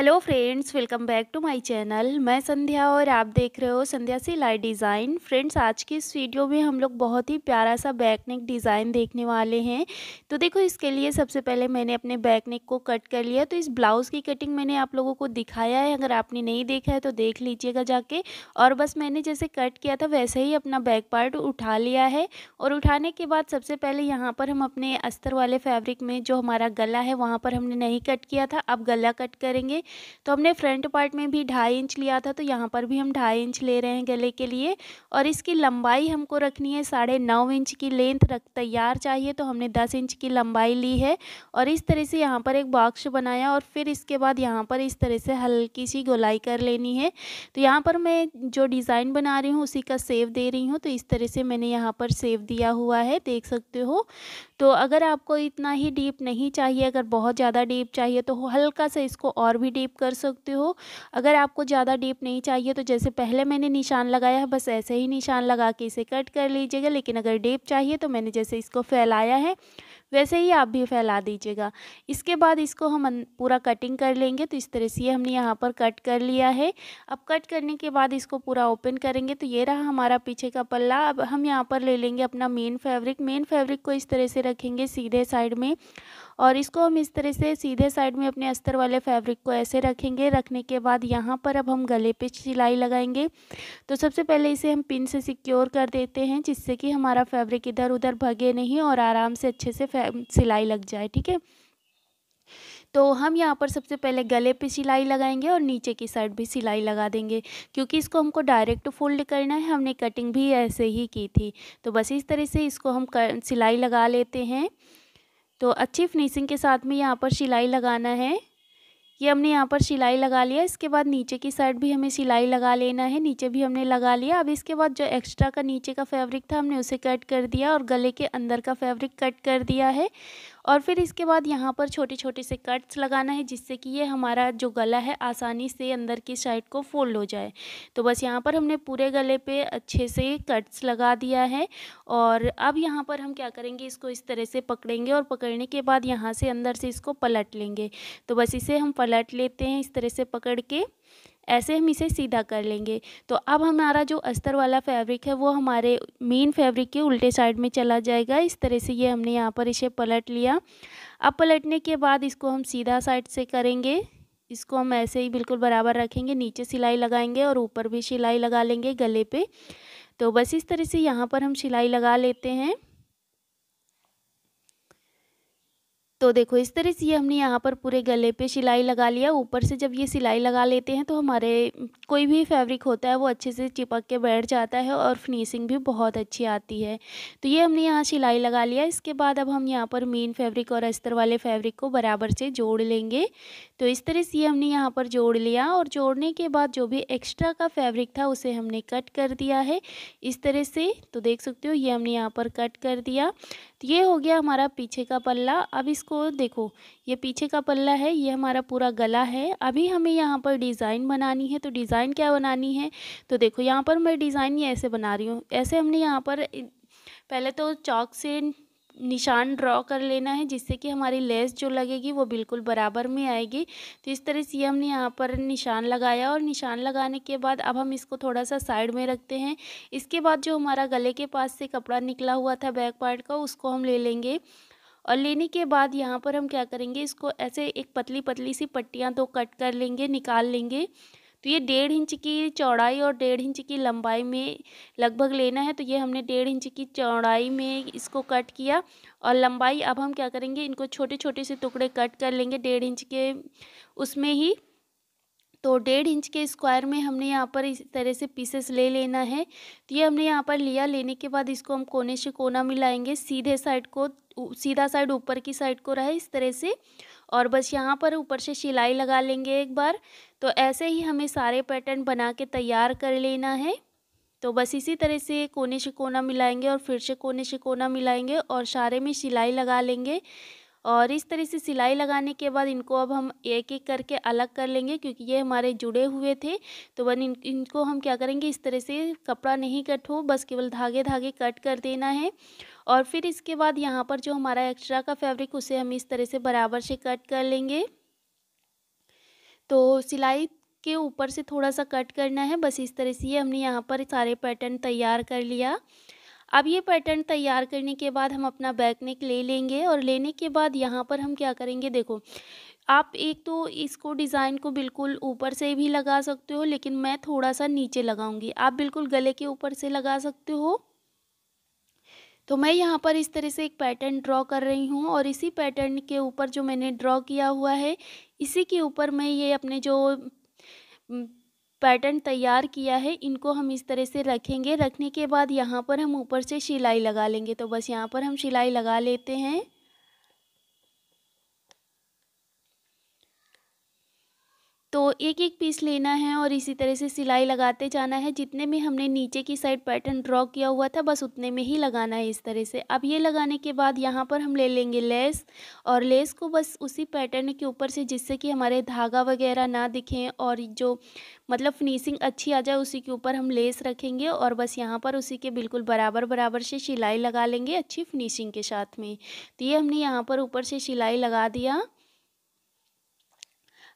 hello friends welcome back to my channel मैं संध्या और आप देख रहे हो संध्या सिलाई डिज़ाइन फ्रेंड्स आज की इस वीडियो में हम लोग बहुत ही प्यारा सा बैक नेक डिज़ाइन देखने वाले हैं तो देखो इसके लिए सबसे पहले मैंने अपने बैक नेक को कट कर लिया तो इस ब्लाउज़ की कटिंग मैंने आप लोगों को दिखाया है अगर आपने नहीं देखा है तो देख लीजिएगा जाके और बस मैंने जैसे कट किया था वैसे ही अपना बैक पार्ट उठा लिया है और उठाने के बाद सबसे पहले यहाँ पर हम अपने अस्तर वाले फैब्रिक में जो हमारा गला है वहाँ पर हमने नहीं कट किया था अब गला कट करेंगे तो हमने फ्रंट पार्ट में भी ढाई इंच लिया था तो यहाँ पर भी हम ढाई इंच ले रहे हैं गले के लिए और इसकी लंबाई हमको रखनी है साढ़े नौ इंच की लेंथ रख तैयार चाहिए तो हमने दस इंच की लंबाई ली है और इस तरह से यहाँ पर एक बॉक्स बनाया और फिर इसके बाद यहाँ पर इस तरह से हल्की सी गोलाई कर लेनी है तो यहाँ पर मैं जो डिज़ाइन बना रही हूँ उसी का सेव दे रही हूँ तो इस तरह से मैंने यहाँ पर सेव दिया हुआ है देख सकते हो तो अगर आपको इतना ही डीप नहीं चाहिए अगर बहुत ज़्यादा डीप चाहिए तो हल्का सा इसको और भी डीप कर सकते हो अगर आपको ज़्यादा डीप नहीं चाहिए तो जैसे पहले मैंने निशान लगाया है बस ऐसे ही निशान लगा के इसे कट कर लीजिएगा लेकिन अगर डीप चाहिए तो मैंने जैसे इसको फैलाया है वैसे ही आप भी फैला दीजिएगा इसके बाद इसको हम पूरा कटिंग कर लेंगे तो इस तरह से ये हमने यहाँ पर कट कर लिया है अब कट करने के बाद इसको पूरा ओपन करेंगे तो ये रहा हमारा पीछे का पल्ला अब हम यहाँ पर ले लेंगे अपना मेन फैब्रिक मेन फैब्रिक को इस तरह से रखेंगे सीधे साइड में और इसको हम इस तरह से सीधे साइड में अपने अस्तर वाले फैब्रिक को ऐसे रखेंगे रखने के बाद यहाँ पर अब हम गले पे सिलाई लगाएंगे तो सबसे पहले इसे हम पिन से सिक्योर कर देते हैं जिससे कि हमारा फैब्रिक इधर उधर भगे नहीं और आराम से अच्छे से सिलाई लग जाए ठीक है तो हम यहाँ पर सबसे पहले गले पे सिलाई लगाएंगे और नीचे की साइड भी सिलाई लगा देंगे क्योंकि इसको हमको डायरेक्ट फोल्ड करना है हमने कटिंग भी ऐसे ही की थी तो बस इस तरह से इसको हम कर, सिलाई लगा लेते हैं तो अच्छी फिनिशिंग के साथ में यहाँ पर सिलाई लगाना है ये हमने यहाँ पर सिलाई लगा लिया इसके बाद नीचे की साइड भी हमें सिलाई लगा लेना है नीचे भी हमने लगा लिया अब इसके बाद जो एक्स्ट्रा का नीचे का फैब्रिक था हमने उसे कट कर दिया और गले के अंदर का फैब्रिक कट कर दिया है और फिर इसके बाद यहाँ पर छोटे छोटे से कट्स लगाना है जिससे कि ये हमारा जो गला है आसानी से अंदर की साइड को फोल्ड हो जाए तो बस यहाँ पर हमने पूरे गले पे अच्छे से कट्स लगा दिया है और अब यहाँ पर हम क्या करेंगे इसको इस तरह से पकड़ेंगे और पकड़ने के बाद यहाँ से अंदर से इसको पलट लेंगे तो बस इसे हम पलट लेते हैं इस तरह से पकड़ के ऐसे हम इसे सीधा कर लेंगे तो अब हमारा जो अस्तर वाला फैब्रिक है वो हमारे मेन फैब्रिक के उल्टे साइड में चला जाएगा इस तरह से ये हमने यहाँ पर इसे पलट लिया अब पलटने के बाद इसको हम सीधा साइड से करेंगे इसको हम ऐसे ही बिल्कुल बराबर रखेंगे नीचे सिलाई लगाएंगे और ऊपर भी सिलाई लगा लेंगे गले पे तो बस इस तरह से यहाँ पर हम सिलाई लगा लेते हैं तो देखो इस तरह से ये हमने यहाँ पर पूरे गले पे सिलाई लगा लिया ऊपर से जब ये सिलाई लगा लेते हैं तो हमारे कोई भी फैब्रिक होता है वो अच्छे से चिपक के बैठ जाता है और फिनिशिंग भी बहुत अच्छी आती है तो ये हमने यहाँ सिलाई लगा लिया इसके बाद अब हम यहाँ पर मेन फैब्रिक और अस्तर वाले फैब्रिक को बराबर से जोड़ लेंगे तो इस तरह से हमने यहाँ पर जोड़ लिया और जोड़ने के बाद जो भी एक्स्ट्रा का फैब्रिक था उसे हमने कट कर दिया है इस तरह से तो देख सकते हो ये हमने यहाँ पर कट कर दिया तो ये हो गया हमारा पीछे का पल्ला अब इसको देखो ये पीछे का पल्ला है ये हमारा पूरा गला है अभी हमें यहाँ पर डिज़ाइन बनानी है तो डिज़ाइन क्या बनानी है तो देखो यहाँ पर मैं डिज़ाइन ये ऐसे बना रही हूँ ऐसे हमने यहाँ पर पहले तो चौक से निशान ड्रॉ कर लेना है जिससे कि हमारी लेस जो लगेगी वो बिल्कुल बराबर में आएगी तो इस तरह से हमने यहाँ पर निशान लगाया और निशान लगाने के बाद अब हम इसको थोड़ा सा साइड में रखते हैं इसके बाद जो हमारा गले के पास से कपड़ा निकला हुआ था बैक पार्ट का उसको हम ले लेंगे और लेने के बाद यहाँ पर हम क्या करेंगे इसको ऐसे एक पतली पतली सी पट्टियाँ दो कट कर लेंगे निकाल लेंगे तो ये डेढ़ इंच की चौड़ाई और डेढ़ इंच की लंबाई में लगभग लेना है तो ये हमने डेढ़ इंच की चौड़ाई में इसको कट किया और लंबाई अब हम क्या करेंगे इनको छोटे छोटे से टुकड़े कट कर लेंगे डेढ़ इंच के उसमें ही तो डेढ़ इंच के स्क्वायर में हमने यहाँ पर इस तरह से पीसेस ले लेना है तो ये हमने यहाँ पर लिया लेने के बाद इसको हम कोने से कोना मिलाएंगे सीधे साइड को सीधा साइड ऊपर की साइड को रहे इस तरह से और बस यहाँ पर ऊपर से सिलाई लगा लेंगे एक बार तो ऐसे ही हमें सारे पैटर्न बना के तैयार कर लेना है तो बस इसी तरह से कोने से कोना मिलाएंगे और फिर से कोने से कोना मिलाएंगे और सारे में सिलाई लगा लेंगे और इस तरह से सिलाई लगाने के बाद इनको अब हम एक एक करके अलग कर लेंगे क्योंकि ये हमारे जुड़े हुए थे तो वन इन, इनको हम क्या करेंगे इस तरह से कपड़ा नहीं कट हो बस केवल धागे धागे कट कर देना है और फिर इसके बाद यहाँ पर जो हमारा एक्स्ट्रा का फैब्रिक उसे हम इस तरह से बराबर से कट कर लेंगे तो सिलाई के ऊपर से थोड़ा सा कट करना है बस इस तरह से ये हमने यहाँ पर सारे पैटर्न तैयार कर लिया अब ये पैटर्न तैयार करने के बाद हम अपना बैक नेक ले लेंगे और लेने के बाद यहाँ पर हम क्या करेंगे देखो आप एक तो इसको डिज़ाइन को बिल्कुल ऊपर से भी लगा सकते हो लेकिन मैं थोड़ा सा नीचे लगाऊंगी आप बिल्कुल गले के ऊपर से लगा सकते हो तो मैं यहाँ पर इस तरह से एक पैटर्न ड्रॉ कर रही हूँ और इसी पैटर्न के ऊपर जो मैंने ड्रॉ किया हुआ है इसी के ऊपर मैं ये अपने जो पैटर्न तैयार किया है इनको हम इस तरह से रखेंगे रखने के बाद यहाँ पर हम ऊपर से सिलाई लगा लेंगे तो बस यहाँ पर हम सिलाई लगा लेते हैं तो एक एक पीस लेना है और इसी तरह से सिलाई लगाते जाना है जितने में हमने नीचे की साइड पैटर्न ड्रॉ किया हुआ था बस उतने में ही लगाना है इस तरह से अब ये लगाने के बाद यहाँ पर हम ले लेंगे लेस और लेस को बस उसी पैटर्न के ऊपर से जिससे कि हमारे धागा वगैरह ना दिखें और जो मतलब फिनिशिंग अच्छी आ जाए उसी के ऊपर हम लेस रखेंगे और बस यहाँ पर उसी के बिल्कुल बराबर बराबर से सिलाई लगा लेंगे अच्छी फिनिशिंग के साथ में तो ये हमने यहाँ पर ऊपर से सिलाई लगा दिया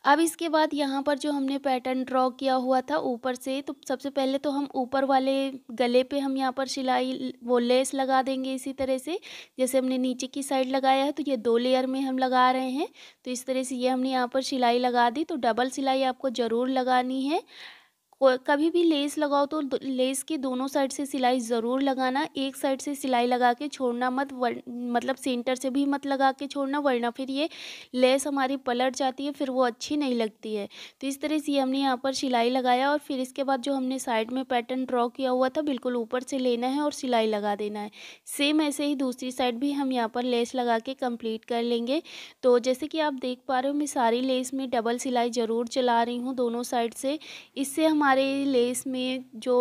अब इसके बाद यहाँ पर जो हमने पैटर्न ड्रॉ किया हुआ था ऊपर से तो सबसे पहले तो हम ऊपर वाले गले पे हम यहाँ पर सिलाई वो लेस लगा देंगे इसी तरह से जैसे हमने नीचे की साइड लगाया है तो ये दो लेयर में हम लगा रहे हैं तो इस तरह से ये हमने यहाँ पर सिलाई लगा दी तो डबल सिलाई आपको ज़रूर लगानी है कभी भी लेस लगाओ तो लेस के दोनों साइड से सिलाई ज़रूर लगाना एक साइड से सिलाई लगा के छोड़ना मत वर मतलब सेंटर से भी मत लगा के छोड़ना वरना फिर ये लेस हमारी पलट जाती है फिर वो अच्छी नहीं लगती है तो इस तरह से हमने यहाँ पर सिलाई लगाया और फिर इसके बाद जो हमने साइड में पैटर्न ड्रॉ किया हुआ था बिल्कुल ऊपर से लेना है और सिलाई लगा देना है सेम ऐसे ही दूसरी साइड भी हम यहाँ पर लेस लगा के कंप्लीट कर लेंगे तो जैसे कि आप देख पा रहे हो मैं सारी लेस में डबल सिलाई ज़रूर चला रही हूँ दोनों साइड से इससे हमारे हमारे लेस में जो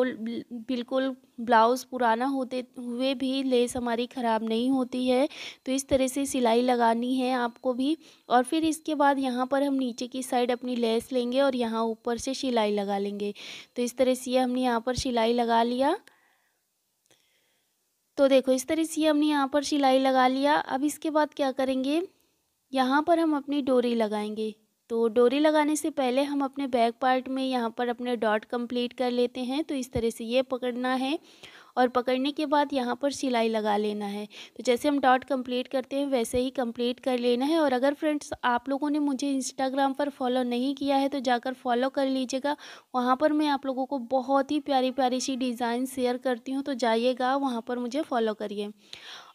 बिल्कुल ब्लाउज़ पुराना होते हुए भी लेस हमारी ख़राब नहीं होती है तो इस तरह से सिलाई लगानी है आपको भी और फिर इसके बाद यहाँ पर हम नीचे की साइड अपनी लेस लेंगे और यहाँ ऊपर से सिलाई लगा लेंगे तो इस तरह से हमने यहाँ पर सिलाई लगा लिया तो देखो इस तरह से हमने यहाँ पर सिलाई लगा लिया अब इसके बाद क्या करेंगे यहाँ पर हम अपनी डोरी लगाएंगे तो डोरी लगाने से पहले हम अपने बैक पार्ट में यहाँ पर अपने डॉट कंप्लीट कर लेते हैं तो इस तरह से ये पकड़ना है और पकड़ने के बाद यहाँ पर सिलाई लगा लेना है तो जैसे हम डॉट कंप्लीट करते हैं वैसे ही कंप्लीट कर लेना है और अगर फ्रेंड्स आप लोगों ने मुझे इंस्टाग्राम पर फॉलो नहीं किया है तो जाकर फॉलो कर लीजिएगा वहाँ पर मैं आप लोगों को बहुत ही प्यारी प्यारी सी डिज़ाइन शेयर करती हूँ तो जाइएगा वहाँ पर मुझे फॉलो करिए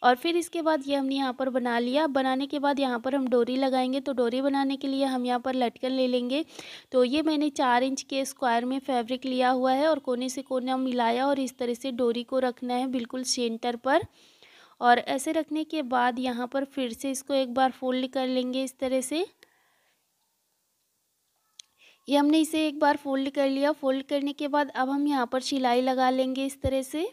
और फिर इसके बाद ये हमने यहाँ पर बना लिया बनाने के बाद यहाँ पर हम डोरी लगाएंगे तो डोरी बनाने के लिए हम यहाँ पर लटकन ले लेंगे तो ये मैंने चार इंच के स्क्वायर में फैब्रिक लिया हुआ है और कोने से कोने मिलाया और इस तरह से डोरी को रखना है बिल्कुल सेंटर पर और ऐसे रखने के बाद यहाँ पर फिर से इसको एक बार फोल्ड कर लेंगे इस तरह से ये हमने इसे एक बार फोल्ड कर लिया फोल्ड करने के बाद अब हम यहाँ पर सिलाई लगा लेंगे इस तरह से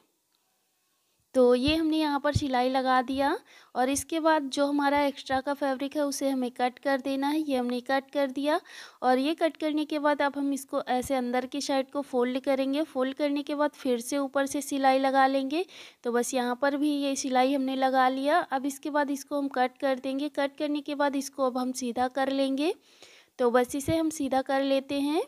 तो ये हमने यहाँ पर सिलाई लगा दिया और इसके बाद जो हमारा एक्स्ट्रा का फैब्रिक है उसे हमें कट कर देना है ये हमने कट कर दिया और ये कट करने के बाद अब हम इसको ऐसे अंदर की साइड को फोल्ड करेंगे फोल्ड करने के बाद फिर से ऊपर से सिलाई लगा लेंगे तो बस यहाँ पर भी ये सिलाई हमने लगा लिया अब इसके बाद इसको हम कट कर देंगे कट करने के बाद इसको अब हम सीधा कर लेंगे तो बस इसे हम सीधा कर लेते हैं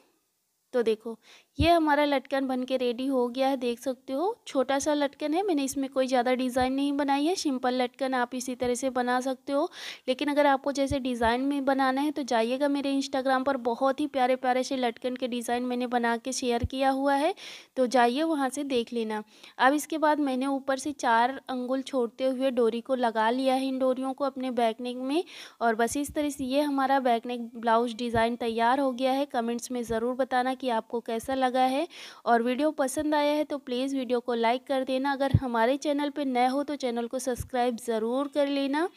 तो देखो ये हमारा लटकन बन के रेडी हो गया है देख सकते हो छोटा सा लटकन है मैंने इसमें कोई ज़्यादा डिज़ाइन नहीं बनाई है सिंपल लटकन आप इसी तरह से बना सकते हो लेकिन अगर आपको जैसे डिज़ाइन में बनाना है तो जाइएगा मेरे इंस्टाग्राम पर बहुत ही प्यारे प्यारे से लटकन के डिज़ाइन मैंने बना के शेयर किया हुआ है तो जाइए वहाँ से देख लेना अब इसके बाद मैंने ऊपर से चार अंगुल छोड़ते हुए डोरी को लगा लिया है इन डोरियों को अपने बैकनेक में और बस इस तरह से ये हमारा बैकनेक ब्लाउज डिज़ाइन तैयार हो गया है कमेंट्स में ज़रूर बताना कि आपको कैसा लगा लगा है और वीडियो पसंद आया है तो प्लीज़ वीडियो को लाइक कर देना अगर हमारे चैनल पर नए हो तो चैनल को सब्सक्राइब ज़रूर कर लेना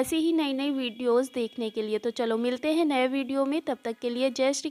ऐसी ही नई नई वीडियोज़ देखने के लिए तो चलो मिलते हैं नए वीडियो में तब तक के लिए जय श्री